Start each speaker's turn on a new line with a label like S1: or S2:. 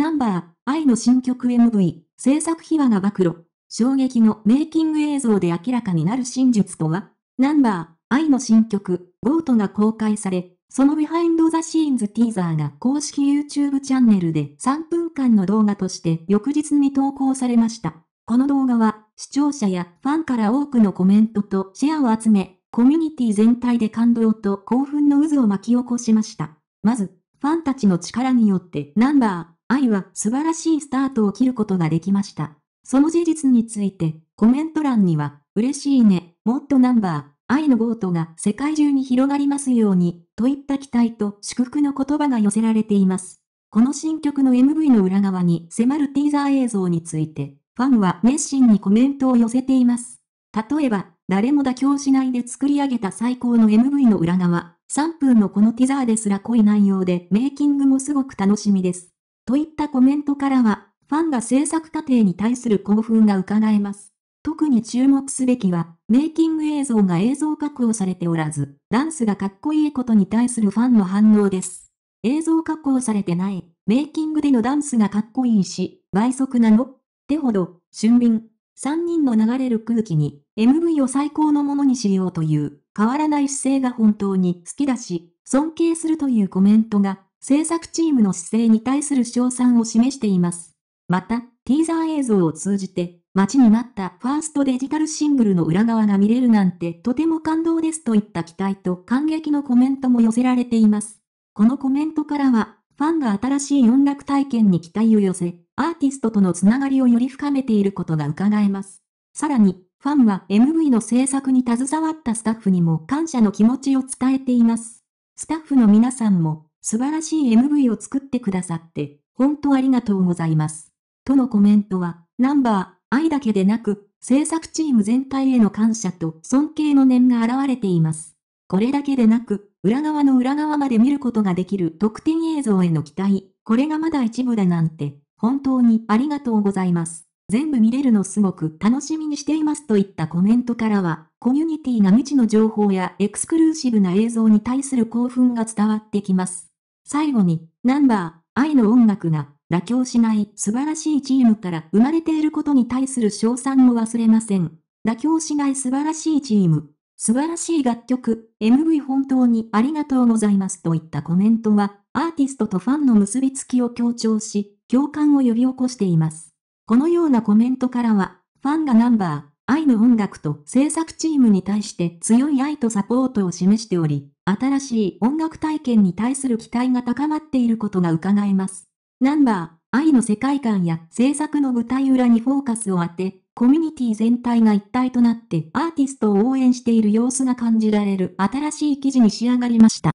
S1: ナンバー、愛の新曲 MV、制作秘話が暴露。衝撃のメイキング映像で明らかになる真実とはナンバー、愛の新曲、ゴートが公開され、そのビハインドザシーンズティーザーが公式 YouTube チャンネルで3分間の動画として翌日に投稿されました。この動画は、視聴者やファンから多くのコメントとシェアを集め、コミュニティ全体で感動と興奮の渦を巻き起こしました。まず、ファンたちの力によってナンバー、愛は素晴らしいスタートを切ることができました。その事実について、コメント欄には、嬉しいね、もっとナンバー、愛のゴートが世界中に広がりますように、といった期待と祝福の言葉が寄せられています。この新曲の MV の裏側に迫るティーザー映像について、ファンは熱心にコメントを寄せています。例えば、誰も妥協しないで作り上げた最高の MV の裏側、3分のこのティザーですら濃い内容でメイキングもすごく楽しみです。といったコメントからは、ファンが制作過程に対する興奮が伺えます。特に注目すべきは、メイキング映像が映像加工されておらず、ダンスがかっこいいことに対するファンの反応です。映像加工されてない、メイキングでのダンスがかっこいいし、倍速なのってほど、俊敏。3人の流れる空気に、MV を最高のものにしようという、変わらない姿勢が本当に好きだし、尊敬するというコメントが、制作チームの姿勢に対する賞賛を示しています。また、ティーザー映像を通じて、待ちに待ったファーストデジタルシングルの裏側が見れるなんてとても感動ですといった期待と感激のコメントも寄せられています。このコメントからは、ファンが新しい音楽体験に期待を寄せ、アーティストとのつながりをより深めていることが伺えます。さらに、ファンは MV の制作に携わったスタッフにも感謝の気持ちを伝えています。スタッフの皆さんも素晴らしい MV を作ってくださって、本当ありがとうございます。とのコメントは、ナンバー、愛だけでなく、制作チーム全体への感謝と尊敬の念が現れています。これだけでなく、裏側の裏側まで見ることができる特典映像への期待、これがまだ一部だなんて、本当にありがとうございます。全部見れるのすごく楽しみにしていますといったコメントからは、コミュニティが未知の情報やエクスクルーシブな映像に対する興奮が伝わってきます。最後に、ナンバー、愛の音楽が、妥協しない素晴らしいチームから生まれていることに対する賞賛も忘れません。妥協しない素晴らしいチーム。素晴らしい楽曲、MV 本当にありがとうございますといったコメントは、アーティストとファンの結びつきを強調し、共感を呼び起こしています。このようなコメントからは、ファンがナンバー、愛の音楽と制作チームに対して強い愛とサポートを示しており、新しい音楽体験に対する期待が高まっていることが伺えます。ナンバー、愛の世界観や制作の舞台裏にフォーカスを当て、コミュニティ全体が一体となってアーティストを応援している様子が感じられる新しい記事に仕上がりました。